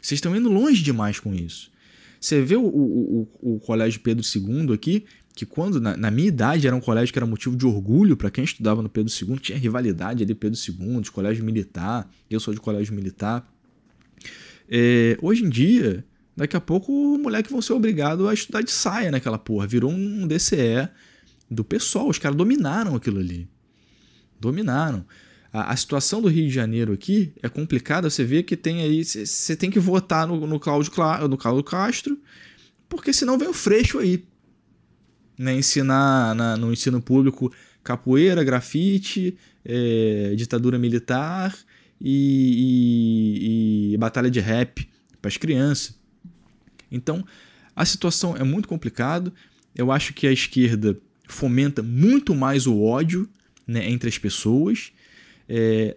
Vocês estão indo longe demais com isso. Você vê o, o, o, o Colégio Pedro II aqui, que quando, na, na, minha idade, era um colégio que era motivo de orgulho para quem estudava no Pedro II, tinha rivalidade ali Pedro II, de colégio militar, eu sou de colégio militar. É, hoje em dia, daqui a pouco o moleque vão ser obrigado a estudar de saia naquela porra, virou um DCE do pessoal, os caras dominaram aquilo ali. Dominaram a, a, situação do Rio de Janeiro aqui é complicada. Você vê que tem aí. Você tem que votar no, no, Cláudio, no Castro, porque senão vem o Freixo aí. Né, ensinar na, no ensino público capoeira, grafite, é, ditadura militar e, e, e batalha de rap para as crianças. Então, a situação é muito complicada. Eu acho que a esquerda fomenta muito mais o ódio né, entre as pessoas é,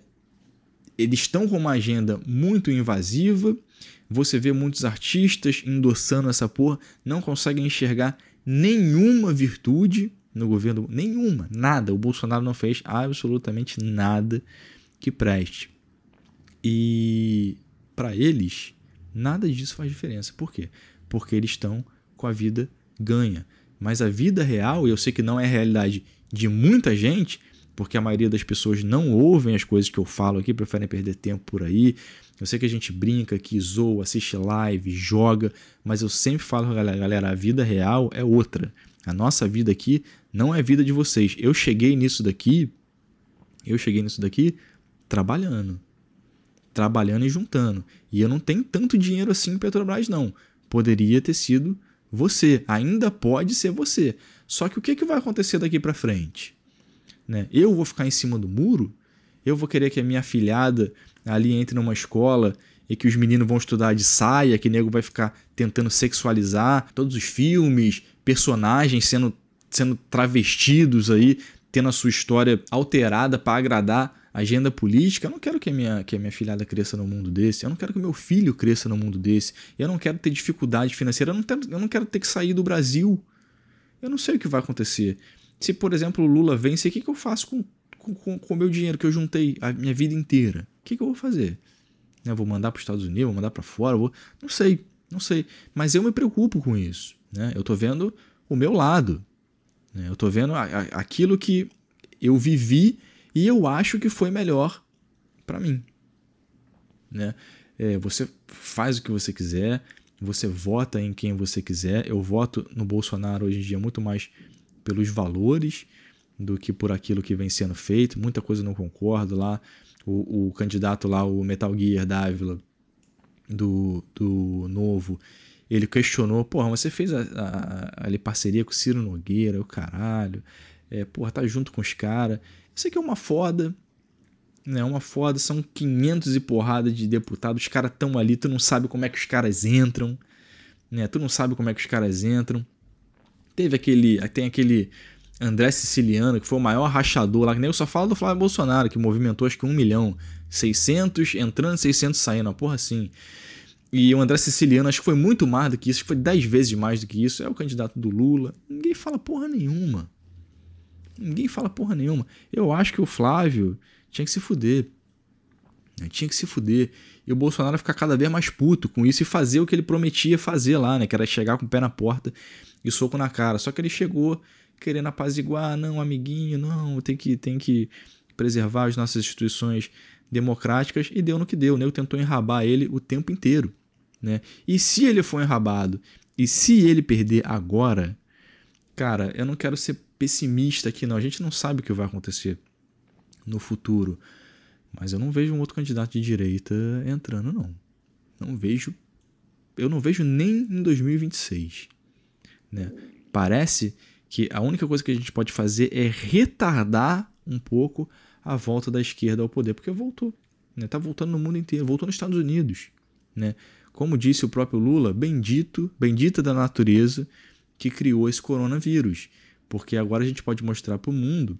eles estão com uma agenda muito invasiva. Você vê muitos artistas endossando essa porra, não conseguem enxergar nenhuma virtude no governo, nenhuma, nada. O Bolsonaro não fez absolutamente nada que preste. E para eles, nada disso faz diferença. Por quê? Porque eles estão com a vida ganha. Mas a vida real, e eu sei que não é a realidade de muita gente, porque a maioria das pessoas não ouvem as coisas que eu falo aqui, preferem perder tempo por aí. Eu sei que a gente brinca, que zoa, assiste live, joga, mas eu sempre falo galera, galera, a vida real é outra. A nossa vida aqui não é a vida de vocês. Eu cheguei nisso daqui, eu cheguei nisso daqui trabalhando. Trabalhando e juntando. E eu não tenho tanto dinheiro assim em Petrobras, não. Poderia ter sido você. Ainda pode ser você. Só que o que, que vai acontecer daqui para frente? Né? Eu vou ficar em cima do muro? Eu vou querer que a minha filhada ali entre numa escola e que os meninos vão estudar de saia, que nego vai ficar tentando sexualizar todos os filmes, personagens sendo, sendo travestidos aí, tendo a sua história alterada para agradar agenda política, eu não quero que a, minha, que a minha filhada cresça num mundo desse, eu não quero que o meu filho cresça num mundo desse, eu não quero ter dificuldade financeira, eu não, eu não quero ter que sair do Brasil. Eu não sei o que vai acontecer se, por exemplo, o Lula vence, o que, que eu faço com, com, com o meu dinheiro que eu juntei a minha vida inteira? O que, que eu vou fazer? Eu né, vou mandar para os Estados Unidos, vou mandar para fora, vou... não sei, não sei. Mas eu me preocupo com isso. Né? Eu estou vendo o meu lado. Né? Eu estou vendo a, a, aquilo que eu vivi e eu acho que foi melhor para mim. Né? É, você faz o que você quiser, você vota em quem você quiser. Eu voto no Bolsonaro hoje em dia muito mais pelos valores do que por aquilo que vem sendo feito. Muita coisa não concordo lá. O, o candidato lá, o Metal Gear Dávila, do, do Novo, ele questionou, porra, você fez a, a, a, parceria com o Ciro Nogueira, o caralho, é, porra, tá junto com os caras. Isso aqui é uma foda, né? Uma foda, são 500 e porrada de deputados, os caras tão ali, tu não sabe como é que os caras entram, né? Tu não sabe como é que os caras entram. Teve aquele. Tem aquele André Siciliano, que foi o maior rachador lá, que nem eu só falo do Flávio Bolsonaro, que movimentou acho que 1 milhão, 600 entrando, 600 saindo, uma porra assim. E o André Siciliano, acho que foi muito mais do que isso, acho que foi 10 vezes mais do que isso, é o candidato do Lula. Ninguém fala porra nenhuma. Ninguém fala porra nenhuma. Eu acho que o Flávio tinha que se fuder. Tinha que se fuder e o Bolsonaro ficar cada vez mais puto com isso e fazer o que ele prometia fazer lá, né? Que era chegar com o pé na porta e soco na cara. Só que ele chegou querendo apaziguar, ah, não, amiguinho, não, tem que, tem que preservar as nossas instituições democráticas e deu no que deu, né? Eu tentou enrabar ele o tempo inteiro, né? E se ele for enrabado e se ele perder agora, cara, eu não quero ser pessimista aqui não, a gente não sabe o que vai acontecer no futuro. Mas eu não vejo um outro candidato de direita entrando, não. Não vejo. Eu não vejo nem em 2026. Né? Parece que a única coisa que a gente pode fazer é retardar um pouco a volta da esquerda ao poder, porque voltou. Está né? Tá voltando no mundo inteiro, voltou nos Estados Unidos. Né? Como disse o próprio Lula, bendito, bendita da natureza que criou esse coronavírus. Porque agora a gente pode mostrar para o mundo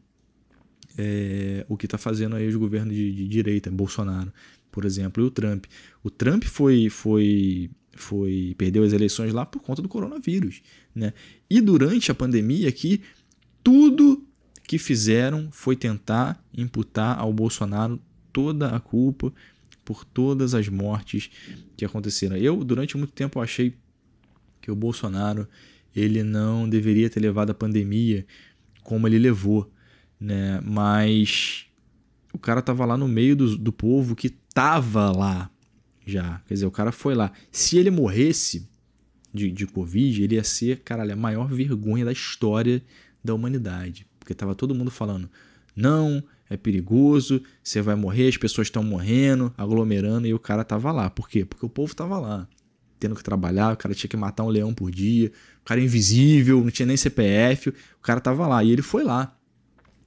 é, o que está fazendo aí os governos de, de, direita, Bolsonaro, por exemplo, e o Trump. O Trump foi, foi, foi perdeu as eleições lá por conta do coronavírus, né? E durante a pandemia aqui, tudo que fizeram foi tentar imputar ao Bolsonaro toda a culpa por todas as mortes que aconteceram. Eu durante muito tempo achei que o Bolsonaro ele não deveria ter levado a pandemia como ele levou né? Mas o cara tava lá no meio do, do povo que tava lá já. Quer dizer, o cara foi lá. Se ele morresse de, de Covid, ele ia ser, caralho, a maior vergonha da história da humanidade. Porque tava todo mundo falando, não, é perigoso, você vai morrer, as pessoas estão morrendo, aglomerando, e o cara tava lá. Por quê? Porque o povo tava lá, tendo que trabalhar, o cara tinha que matar um leão por dia, o cara invisível, não tinha nem CPF, o cara tava lá, e ele foi lá.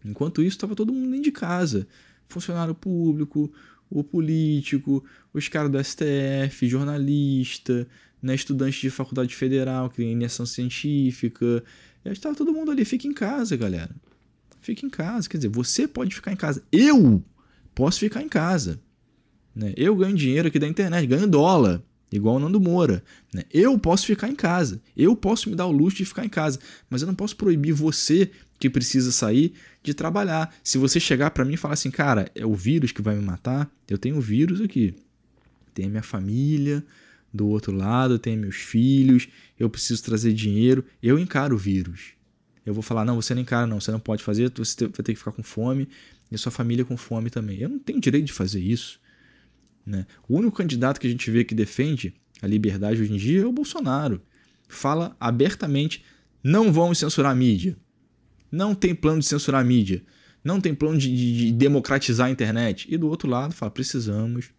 Enquanto isso, estava todo mundo dentro de casa. Funcionário público, o político, os caras do STF, jornalista, né, estudante de faculdade federal, que tem iniciação científica. Estava todo mundo ali. Fica em casa, galera. Fica em casa. Quer dizer, você pode ficar em casa. Eu posso ficar em casa. Né? Eu ganho dinheiro aqui da internet, ganho dólar, igual o Nando Moura. Né? Eu posso ficar em casa, eu posso me dar o luxo de ficar em casa, mas eu não posso proibir você que precisa sair de trabalhar. Se você chegar para mim e falar assim, cara, é o vírus que vai me matar, eu tenho vírus aqui. Tem minha família do outro lado, tem meus filhos, eu preciso trazer dinheiro, eu encaro o vírus. Eu vou falar, não, você não encara, não, você não pode fazer, você vai ter que ficar com fome, e sua família com fome também. Eu não tenho direito de fazer isso. Né? O único candidato que a gente vê que defende a liberdade hoje em dia é o Bolsonaro. Fala abertamente: não vamos censurar a mídia não tem plano de censurar a mídia, não tem plano de, de, de democratizar a internet. E do outro lado, fala, precisamos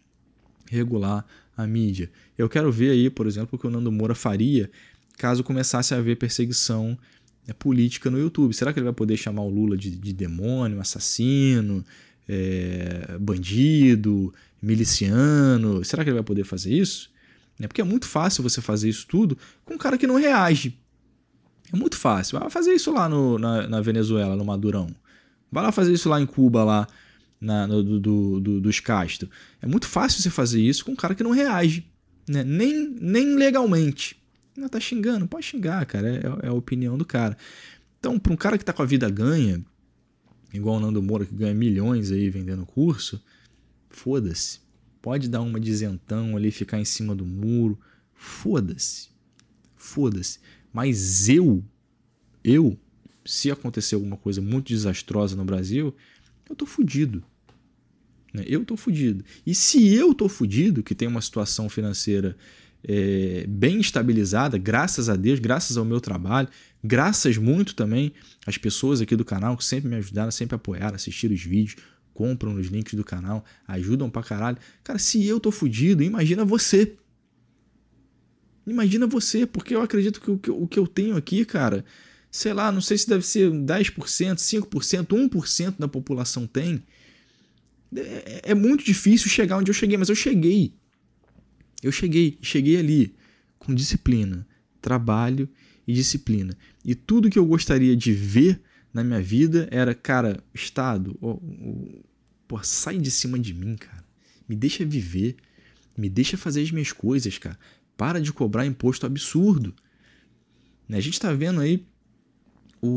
regular a mídia. Eu quero ver aí, por exemplo, o que o Nando Moura faria caso começasse a haver perseguição né, política no YouTube. Será que ele vai poder chamar o Lula de, de demônio, assassino, é, bandido, miliciano? Será que ele vai poder fazer isso? É, porque é muito fácil você fazer isso tudo com um cara que não reage. É muito fácil. Vai fazer isso lá no, na, na, Venezuela, no Madurão. Vai lá fazer isso lá em Cuba, lá na, no, do, do, dos Castro. É muito fácil você fazer isso com um cara que não reage. Né? Nem, nem legalmente. Não, tá xingando? Pode xingar, cara. É, é a opinião do cara. Então, para um cara que tá com a vida ganha, igual o Nando Moura, que ganha milhões aí vendendo curso, foda-se. Pode dar uma de isentão ali, ficar em cima do muro. Foda-se. Foda-se. Mas eu, eu, se acontecer alguma coisa muito desastrosa no Brasil, eu tô fudido. Né? Eu tô fudido. E se eu tô fudido, que tem uma situação financeira é, bem estabilizada, graças a Deus, graças ao meu trabalho, graças muito também às pessoas aqui do canal que sempre me ajudaram, sempre apoiaram, assistiram os vídeos, compram os links do canal, ajudam pra caralho. Cara, se eu tô fudido, imagina você. Imagina você, porque eu acredito que o que, o que eu tenho aqui, cara, sei lá, não sei se deve ser 10%, 5%, 1% da população tem. É, é, é muito difícil chegar onde eu cheguei, mas eu cheguei. Eu cheguei, cheguei ali com disciplina, trabalho e disciplina. E tudo que eu gostaria de ver na minha vida era, cara, Estado, pô, sai de cima de mim, cara. Me deixa viver. Me deixa fazer as minhas coisas, cara. Para de cobrar imposto absurdo. Né? A gente está vendo aí o,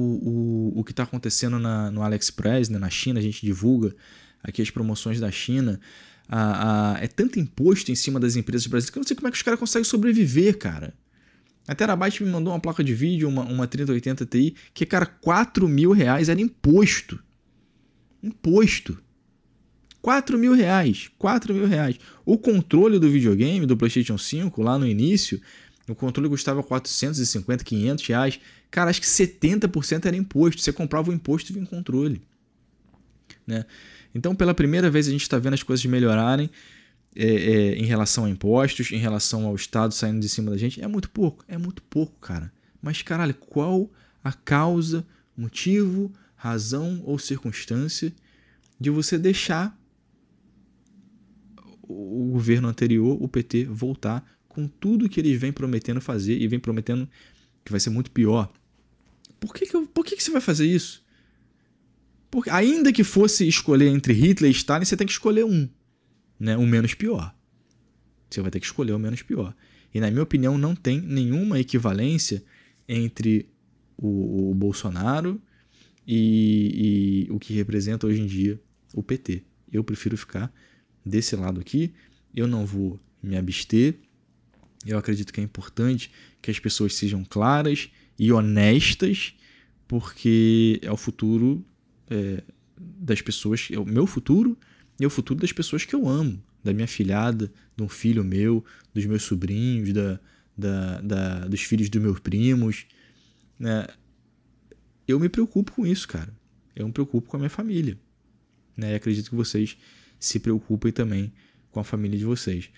o, o que está acontecendo na, no AliExpress, né? na China, a gente divulga aqui as promoções da China. A, é tanto imposto em cima das empresas brasileiras que eu não sei como é que os caras conseguem sobreviver, cara. A Terabyte me mandou uma placa de vídeo, uma, uma 3080 Ti, que, cara, 4 mil reais era imposto. Imposto. 4 mil reais, 4 mil reais. O controle do videogame, do PlayStation 5, lá no início, o controle custava 450, 500 reais. Cara, acho que 70% era imposto. Você comprava o imposto e vinha o controle. Né? Então, pela primeira vez, a gente está vendo as coisas melhorarem é, é, em relação a impostos, em relação ao Estado saindo de cima da gente. É muito pouco, é muito pouco, cara. Mas, caralho, qual a causa, motivo, razão ou circunstância de você deixar o governo anterior, o PT, voltar com tudo que eles vêm prometendo fazer e vêm prometendo que vai ser muito pior. Por que, que, eu, por que, que você vai fazer isso? Porque, ainda que fosse escolher entre Hitler e Stalin, você tem que escolher um, né? o menos pior. Você vai ter que escolher o menos pior. E, na minha opinião, não tem nenhuma equivalência entre o, o Bolsonaro e, e o que representa hoje em dia o PT. Eu prefiro ficar desse lado aqui, eu não vou me abster. Eu acredito que é importante que as pessoas sejam claras e honestas, porque é o futuro é, das pessoas, é o meu futuro e é o futuro das pessoas que eu amo, da minha filhada, de um filho meu, dos meus sobrinhos, da, da, da dos filhos dos meus primos. Né? Eu me preocupo com isso, cara. Eu me preocupo com a minha família. Né? E acredito que vocês se preocupem também com a família de vocês.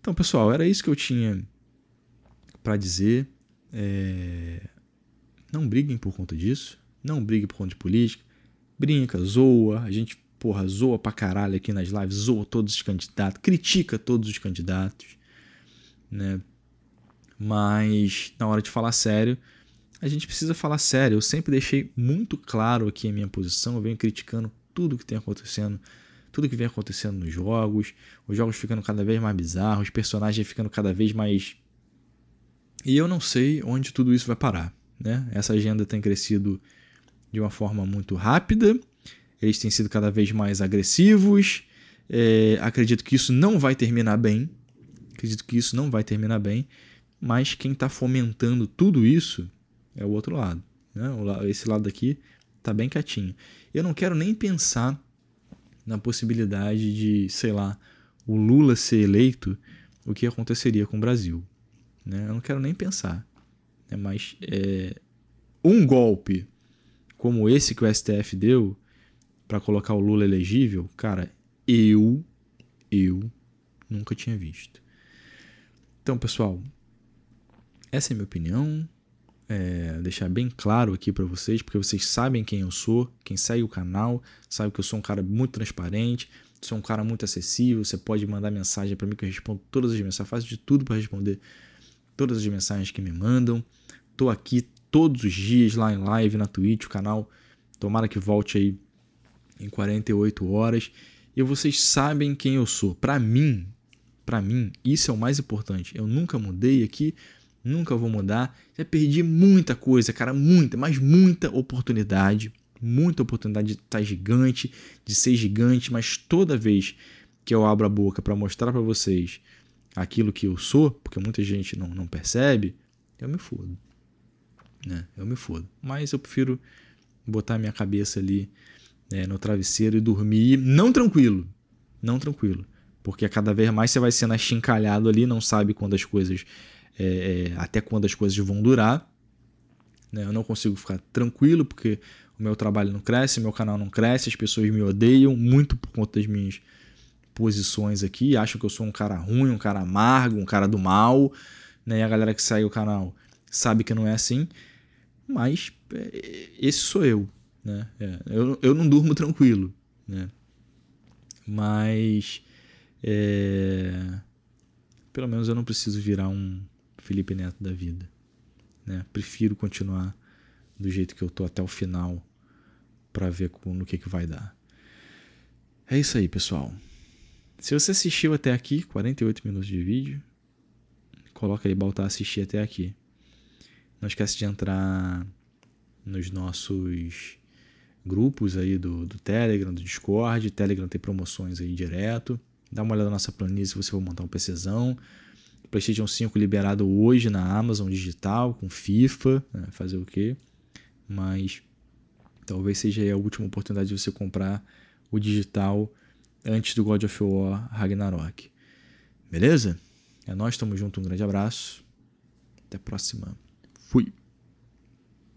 Então, pessoal, era isso que eu tinha para dizer. É... Não briguem por conta disso. Não briguem por conta de política. Brinca, zoa. A gente, porra, zoa pra caralho aqui nas lives. Zoa todos os candidatos. Critica todos os candidatos. Né? Mas, na hora de falar sério, a gente precisa falar sério. Eu sempre deixei muito claro aqui a minha posição. Eu venho criticando tudo que tem acontecendo tudo que vem acontecendo nos jogos, os jogos ficando cada vez mais bizarros, os personagens ficando cada vez mais. E eu não sei onde tudo isso vai parar. Né? Essa agenda tem crescido de uma forma muito rápida, eles têm sido cada vez mais agressivos. É, acredito que isso não vai terminar bem. Acredito que isso não vai terminar bem. Mas quem está fomentando tudo isso é o outro lado. Né? Esse lado aqui está bem quietinho. Eu não quero nem pensar na possibilidade de, sei lá, o Lula ser eleito, o que aconteceria com o Brasil. Né? Eu não quero nem pensar. Né? Mas é, um golpe como esse que o STF deu para colocar o Lula elegível, cara, eu, eu nunca tinha visto. Então, pessoal, essa é a minha opinião é, deixar bem claro aqui para vocês, porque vocês sabem quem eu sou, quem segue o canal, sabe que eu sou um cara muito transparente, sou um cara muito acessível, você pode mandar mensagem para mim que eu respondo todas as mensagens, faço de tudo para responder todas as mensagens que me mandam. Tô aqui todos os dias lá em live na Twitch, o canal tomara que volte aí em 48 horas. E vocês sabem quem eu sou. Para mim, para mim, isso é o mais importante. Eu nunca mudei aqui nunca vou mudar. Já perdi muita coisa, cara, muita, mas muita oportunidade, muita oportunidade de estar tá gigante, de ser gigante, mas toda vez que eu abro a boca para mostrar para vocês aquilo que eu sou, porque muita gente não, não percebe, eu me fodo. Né? Eu me fodo. Mas eu prefiro botar minha cabeça ali né, no travesseiro e dormir, não tranquilo, não tranquilo. Porque cada vez mais você vai sendo achincalhado ali, não sabe quando as coisas é, é, até quando as coisas vão durar. Né? Eu não consigo ficar tranquilo porque o meu trabalho não cresce, meu canal não cresce, as pessoas me odeiam muito por conta das minhas posições aqui, acham que eu sou um cara ruim, um cara amargo, um cara do mal, né? E a galera que segue o canal sabe que não é assim, mas é, esse sou eu, né? É, eu, eu não durmo tranquilo, né? Mas é, pelo menos eu não preciso virar um Felipe Neto da vida. Né? Prefiro continuar do jeito que eu tô até o final para ver no que, que vai dar. É isso aí, pessoal. Se você assistiu até aqui, 48 minutos de vídeo, coloca aí Baltar assistir até aqui. Não esquece de entrar nos nossos grupos aí do, do Telegram, do Discord. Telegram tem promoções aí direto. Dá uma olhada na nossa planilha se você for montar um PCzão. PlayStation 5 liberado hoje na Amazon digital, com FIFA, né? fazer o quê? Mas talvez seja a última oportunidade de você comprar o digital antes do God of War Ragnarok. Beleza? É nós, tamo junto, um grande abraço. Até a próxima. Fui.